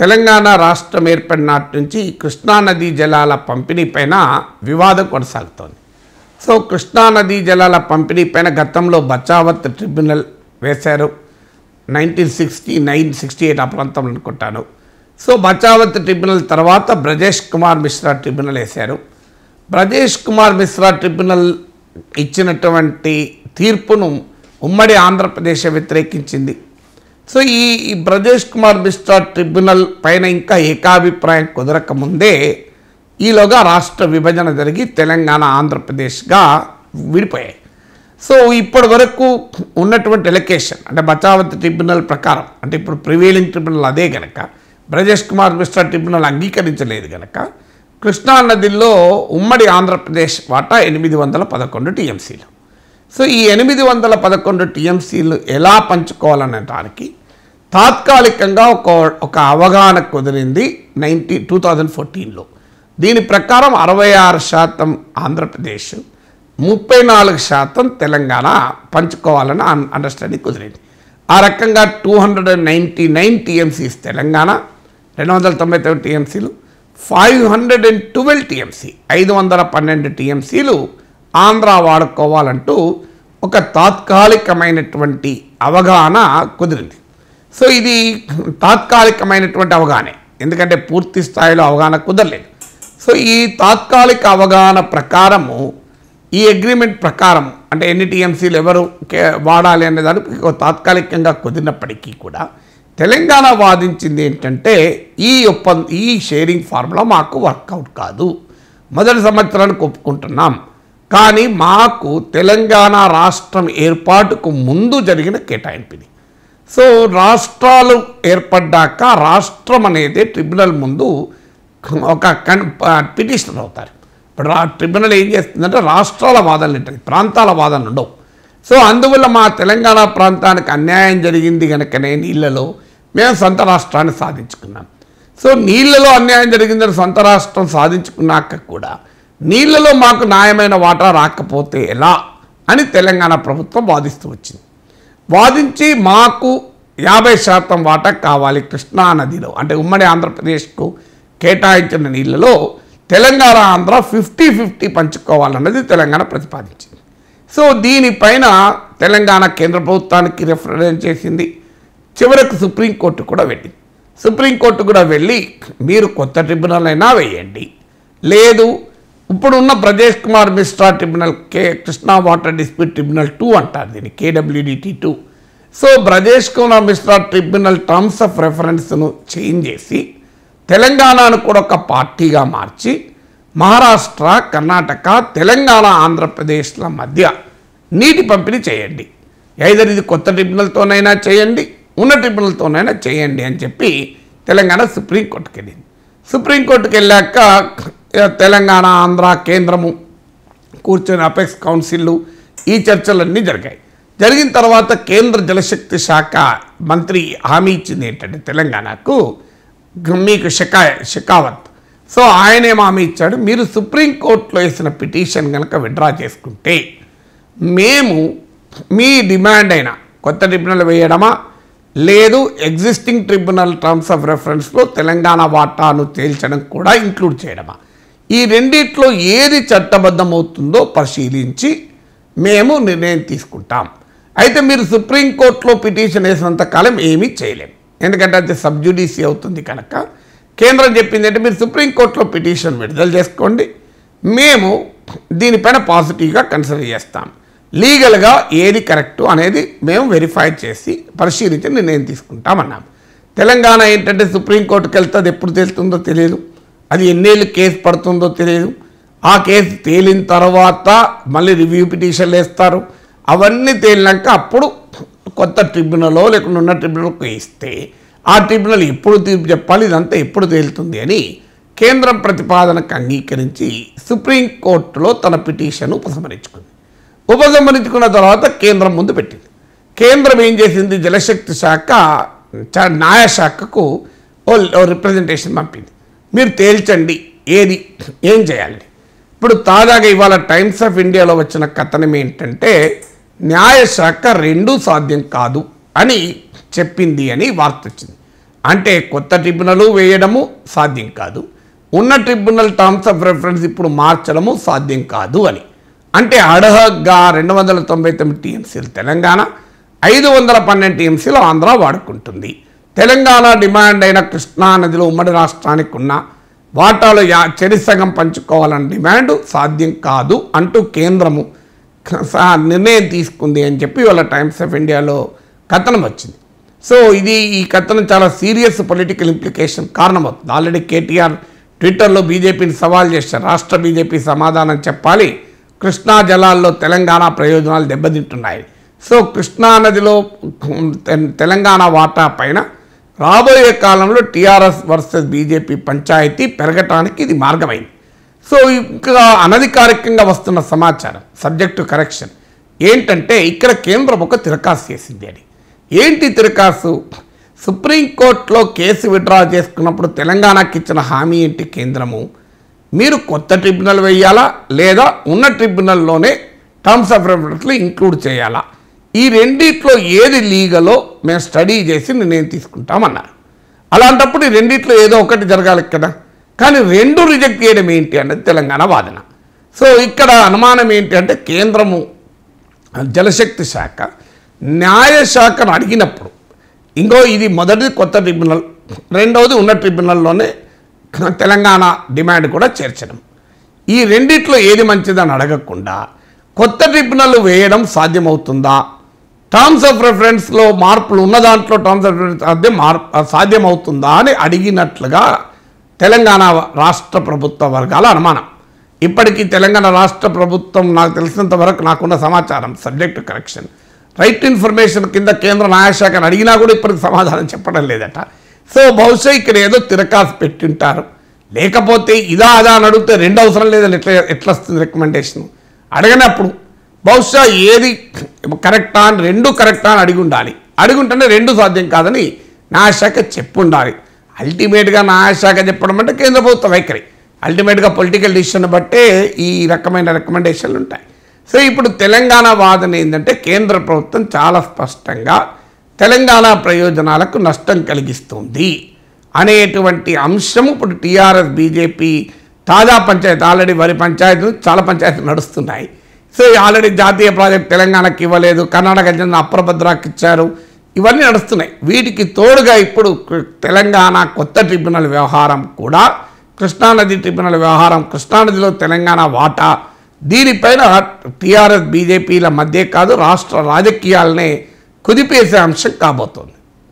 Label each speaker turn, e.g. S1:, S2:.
S1: తెలంగాణ రాష్ట్రం నాటి నుంచి కృష్ణానదీ జలాల పంపిణీ పైన వివాదం కొనసాగుతోంది సో కృష్ణానదీ జలాల పంపిణీ పైన గతంలో బచావత్ ట్రిబ్యునల్ వేశారు nineteen sixty nine sixty eight ఆ ప్రాంతంలో అనుకుంటాను సో బచావత్ ట్రిబ్యునల్ తర్వాత బ్రజేష్ కుమార్ మిశ్రా ట్రిబ్యునల్ వేశారు బ్రజేష్ కుమార్ మిశ్రా ట్రిబ్యునల్ ఇచ్చినటువంటి తీర్పును ఉమ్మడి ఆంధ్రప్రదేశ్ వ్యతిరేకించింది సో ఈ బ్రజేష్ కుమార్ బిస్టా ట్రిబ్యునల్ పైన ఇంకా ఏకాభిప్రాయం కుదరకముందే ఈలోగా రాష్ట్ర విభజన జరిగి తెలంగాణ ఆంధ్రప్రదేశ్గా విడిపోయాయి సో ఇప్పటి వరకు ఉన్నటువంటి ఎలకేషన్ అంటే బచావతి ట్రిబ్యునల్ ప్రకారం అంటే ఇప్పుడు ప్రివేలింగ్ ట్రిబ్యునల్ అదే కనుక బ్రజేష్ కుమార్ మిశ్రా ట్రిబ్యునల్ అంగీకరించలేదు కనుక కృష్ణానదిలో ఉమ్మడి ఆంధ్రప్రదేశ్ వాటా ఎనిమిది వందల పదకొండు టీఎంసీలు సో ఈ ఎనిమిది వందల పదకొండు టీఎంసీలు ఎలా దానికి తాత్కాలికంగా ఒక ఒక అవగాహన కుదిరింది నైన్టీ టూ థౌజండ్ ఫోర్టీన్లో దీని ప్రకారం అరవై ఆరు శాతం ఆంధ్రప్రదేశ్ ముప్పై నాలుగు శాతం తెలంగాణ పంచుకోవాలని అండర్స్టాండింగ్ కుదిరింది ఆ రకంగా two hundred and ninety nine TMCs Telangana రెండు వందల తొంభై తొమ్మిది టీఎంసీలు five hundred and twelve TMC ఐదు వందల పన్నెండు టీఎంసీలు ఆంధ్ర వాడుకోవాలంటూ ఒక తాత్కాలికమైనటువంటి అవగాహన కుదిరింది సో ఇది తాత్కాలికమైనటువంటి అవగాహన ఎందుకంటే పూర్తి స్థాయిలో అవగాహన కుదరలేదు సో ఈ తాత్కాలిక అవగాహన ప్రకారము ఈ అగ్రిమెంట్ ప్రకారం అంటే ఎన్ని ఎవరు వాడాలి అనే దానికి తాత్కాలికంగా కుదిరినప్పటికీ కూడా తెలంగాణ వాదించింది ఏంటంటే ఈ ఒప్పంద ఈ షేరింగ్ ఫార్ములా మాకు వర్కౌట్ కాదు మొదటి సంవత్సరానికి ఒప్పుకుంటున్నాం కానీ మాకు తెలంగాణ రాష్ట్రం ఏర్పాటుకు ముందు జరిగిన కేటాయింపు ఇది సో రాష్ట్రాలు ఏర్పడ్డాక రాష్ట్రం అనేది ట్రిబ్యునల్ ముందు ఒక కన్ పిటిషనర్ అవుతారు ఇప్పుడు రా ట్రిబ్యునల్ ఏం చేస్తుందంటే రాష్ట్రాల వాదనలు ఉంటుంది ప్రాంతాల వాదనలు ఉండవు సో అందువల్ల మా తెలంగాణ ప్రాంతానికి అన్యాయం జరిగింది కనుకనే నీళ్ళలో మేము సొంత రాష్ట్రాన్ని సాధించుకున్నాం సో నీళ్ళలో అన్యాయం జరిగిందని సొంత రాష్ట్రం సాధించుకున్నాక కూడా నీళ్ళలో మాకు న్యాయమైన వాటా రాకపోతే ఎలా అని తెలంగాణ ప్రభుత్వం వాదిస్తూ వచ్చింది వాదించి మాకు యాభై శాతం వాటా కావాలి కృష్ణా నదిలో అంటే ఉమ్మడి ఆంధ్రప్రదేశ్కు కేటాయించిన నీళ్ళలో తెలంగాణ ఆంధ్ర ఫిఫ్టీ ఫిఫ్టీ పంచుకోవాలన్నది తెలంగాణ ప్రతిపాదించింది సో దీనిపైన తెలంగాణ కేంద్ర ప్రభుత్వానికి రిఫరెన్స్ చేసింది చివరకు సుప్రీంకోర్టు కూడా వెళ్ళింది సుప్రీంకోర్టు కూడా వెళ్ళి మీరు కొత్త ట్రిబ్యునల్ అయినా వేయండి లేదు ఇప్పుడున్న ప్రదేశ్ కుమార్ మిశ్రా ట్రిబ్యునల్ కే Krishna water dispute tribunal two అంటారు దీన్ని కేడబ్ల్యూడిటీ టూ సో ప్రదేశ్ Kumar Mishra tribunal terms of రెఫరెన్స్ను చేంజ్ చేసి తెలంగాణను కూడా ఒక పార్టీగా మార్చి మహారాష్ట్ర కర్ణాటక తెలంగాణ ఆంధ్రప్రదేశ్ల మధ్య నీటి పంపిణీ చేయండి ఐదర్ ఇది కొత్త ట్రిబ్యునల్తోనైనా చేయండి ఉన్న ట్రిబ్యునల్తోనైనా చేయండి అని చెప్పి తెలంగాణ సుప్రీంకోర్టుకి వెళ్ళింది సుప్రీంకోర్టుకి వెళ్ళాక తెలంగాణ ఆంధ్ర కేంద్రము కూర్చొని అపెక్స్ కౌన్సిల్లు ఈ చర్చలన్నీ జరిగాయి జరిగిన తర్వాత కేంద్ర జలశక్తి శాఖ మంత్రి హామీ ఇచ్చింది ఏంటంటే తెలంగాణకు మీకు షికా షకావత్ సో ఆయనేం హామీ ఇచ్చాడు మీరు సుప్రీంకోర్టులో వేసిన పిటిషన్ కనుక విడ్రా చేసుకుంటే మేము మీ డిమాండ్ అయిన కొత్త ట్రిబ్యునల్ వేయడమా లేదు ఎగ్జిస్టింగ్ ట్రిబ్యునల్ టర్మ్స్ ఆఫ్ రెఫరెన్స్లో తెలంగాణ వాటాను తేల్చడం కూడా ఇంక్లూడ్ చేయడమా ఈ రెండిట్లో ఏది చట్టబద్ధమవుతుందో పరిశీలించి మేము నిర్ణయం తీసుకుంటాం అయితే మీరు సుప్రీంకోర్టులో పిటిషన్ వేసినంత కాలం ఏమీ చేయలేము ఎందుకంటే అది సబ్జుడిసీ అవుతుంది కనుక కేంద్రం చెప్పింది అంటే మీరు సుప్రీంకోర్టులో పిటిషన్ విడుదల చేసుకోండి మేము దీనిపైన పాజిటివ్గా కన్సిడర్ చేస్తాం లీగల్గా ఏది కరెక్టు అనేది మేము వెరిఫై చేసి పరిశీలించి నిర్ణయం తీసుకుంటామన్నాం తెలంగాణ ఏంటంటే సుప్రీంకోర్టుకు అది ఎప్పుడు తెలుస్తుందో తెలియదు అది ఎన్నేళ్ళు కేసు పడుతుందో తెలియదు ఆ కేసు తేలిన తర్వాత మళ్ళీ రివ్యూ పిటిషన్లు వేస్తారు అవన్నీ తేలినాక అప్పుడు కొత్త ట్రిబ్యునలో లేకుండా ఉన్న ట్రిబ్యునల్కి ఇస్తే ఆ ట్రిబ్యునల్ ఎప్పుడు తీర్పు చెప్పాలి ఇదంతా ఎప్పుడు తేలుతుంది అని కేంద్రం ప్రతిపాదనకు అంగీకరించి సుప్రీంకోర్టులో తన పిటిషన్ ఉపసంహరించుకుంది ఉపసంహరించుకున్న తర్వాత కేంద్రం ముందు పెట్టింది కేంద్రం ఏం చేసింది జలశక్తి శాఖ న్యాయశాఖకు రిప్రజెంటేషన్ పంపింది మీరు తేల్చండి ఏది ఏం చేయాలి ఇప్పుడు తాజాగా ఇవాళ టైమ్స్ ఆఫ్ ఇండియాలో వచ్చిన కథనం ఏంటంటే న్యాయశాఖ రెండూ సాధ్యం కాదు అని చెప్పింది అని వార్త వచ్చింది అంటే కొత్త ట్రిబ్యునల్ వేయడము సాధ్యం కాదు ఉన్న ట్రిబ్యునల్ టర్మ్స్ ఆఫ్ రెఫరెన్స్ ఇప్పుడు మార్చడము సాధ్యం కాదు అని అంటే అడహగ్గా రెండు వందల తొంభై తొమ్మిది టీఎంసీలు తెలంగాణ ఐదు వందల పన్నెండు టీఎంసీలు ఆంధ్ర వాడుకుంటుంది తెలంగాణ డిమాండ్ అయిన కృష్ణానదిలో ఉమ్మడి రాష్ట్రానికి ఉన్న వాటాలు యా చెరిసగం పంచుకోవాలని డిమాండ్ సాధ్యం కాదు అంటూ కేంద్రము నిర్ణయం తీసుకుంది అని చెప్పి వాళ్ళ టైమ్స్ ఆఫ్ ఇండియాలో కథనం వచ్చింది సో ఇది ఈ కథనం చాలా సీరియస్ పొలిటికల్ ఇంప్లికేషన్ కారణమవుతుంది ఆల్రెడీ కేటీఆర్ ట్విట్టర్లో బీజేపీని సవాల్ చేశారు రాష్ట్ర బీజేపీ సమాధానం చెప్పాలి కృష్ణా జలాల్లో తెలంగాణ ప్రయోజనాలు దెబ్బతింటున్నాయి సో కృష్ణానదిలో తెలంగాణ వాటా పైన రాబోయే కాలంలో టీఆర్ఎస్ వర్సెస్ బీజేపీ పంచాయతీ పెరగటానికి ఇది మార్గమైంది సో ఇంకా అనధికారికంగా వస్తున్న సమాచారం సబ్జెక్టు కరెక్షన్ ఏంటంటే ఇక్కడ కేంద్రం ఒక తిరకాసు చేసింది అని ఏంటి తిరకాసు సుప్రీంకోర్టులో కేసు విడ్రా చేసుకున్నప్పుడు తెలంగాణకి ఇచ్చిన హామీ ఏంటి కేంద్రము మీరు కొత్త ట్రిబ్యునల్ వేయాలా లేదా ఉన్న ట్రిబ్యునల్లోనే టర్మ్స్ ఆఫ్ రెఫరెన్స్లో ఇంక్లూడ్ చేయాలా ఈ రెండిట్లో ఏది లీగలో మేము స్టడీ చేసి నిర్ణయం తీసుకుంటామన్నారు అలాంటప్పుడు ఈ రెండిట్లో ఏదో ఒకటి జరగాలి కదా కానీ రెండు రిజెక్ట్ చేయడం ఏంటి అన్నది తెలంగాణ వాదన సో ఇక్కడ అనుమానం ఏంటి అంటే కేంద్రము జలశక్తి శాఖ న్యాయశాఖను అడిగినప్పుడు ఇంకో ఇది మొదటిది కొత్త ట్రిబ్యునల్ రెండవది ఉన్న ట్రిబ్యునల్లోనే తెలంగాణ డిమాండ్ కూడా చేర్చడం ఈ రెండిట్లో ఏది మంచిదని అడగకుండా కొత్త ట్రిబ్యునల్ వేయడం సాధ్యమవుతుందా టర్మ్స్ ఆఫ్ రెఫరెన్స్లో మార్పులు ఉన్న దాంట్లో టర్మ్స్ ఆఫ్ రెఫరెన్స్ అదే మార్ సాధ్యమవుతుందా అని అడిగినట్లుగా తెలంగాణ రాష్ట్ర ప్రభుత్వ వర్గాల అనుమానం ఇప్పటికీ తెలంగాణ రాష్ట్ర ప్రభుత్వం నాకు తెలిసినంత వరకు నాకున్న సమాచారం సబ్జెక్టు కరెక్షన్ రైట్ ఇన్ఫర్మేషన్ కింద కేంద్ర న్యాయశాఖను అడిగినా కూడా ఇప్పటికి సమాధానం చెప్పడం లేదట సో బహుశా ఇక్కడ ఏదో తిరకాసు పెట్టింటారు లేకపోతే ఇదా అదా అని అడిగితే రెండు అవసరం లేదని ఎట్లా ఎట్లా వస్తుంది రికమెండేషన్ అడగనప్పుడు బహుశా ఏది కరెక్టా అని రెండు కరెక్టా అని అడిగి ఉండాలి అడిగి ఉంటేనే రెండు సాధ్యం కాదని చెప్పు చెప్పుండాలి అల్టిమేట్గా న్యాయశాఖ చెప్పడం అంటే కేంద్ర ప్రభుత్వ వైఖరి అల్టిమేట్గా పొలిటికల్ డిసిషన్ బట్టే ఈ రకమైన రికమెండేషన్లు ఉంటాయి సో ఇప్పుడు తెలంగాణ వాదన ఏంటంటే కేంద్ర ప్రభుత్వం చాలా స్పష్టంగా తెలంగాణ ప్రయోజనాలకు నష్టం కలిగిస్తుంది అనేటువంటి అంశం ఇప్పుడు టీఆర్ఎస్ బీజేపీ తాజా పంచాయతీ ఆల్రెడీ వరి పంచాయతీ చాలా పంచాయతీలు నడుస్తున్నాయి సో ఆల్రెడీ జాతీయ ప్రాజెక్ట్ తెలంగాణకి ఇవ్వలేదు కర్ణాటక చెందిన అప్రభద్రాకి ఇచ్చారు ఇవన్నీ నడుస్తున్నాయి వీటికి తోడుగా ఇప్పుడు తెలంగాణ కొత్త ట్రిబ్యునల్ వ్యవహారం కూడా కృష్ణానది ట్రిబ్యునల్ వ్యవహారం కృష్ణానదిలో తెలంగాణ వాటా దీనిపైన టీఆర్ఎస్ బీజేపీల మధ్య కాదు రాష్ట్ర రాజకీయాలనే కుదిపేసే అంశం కాబోతోంది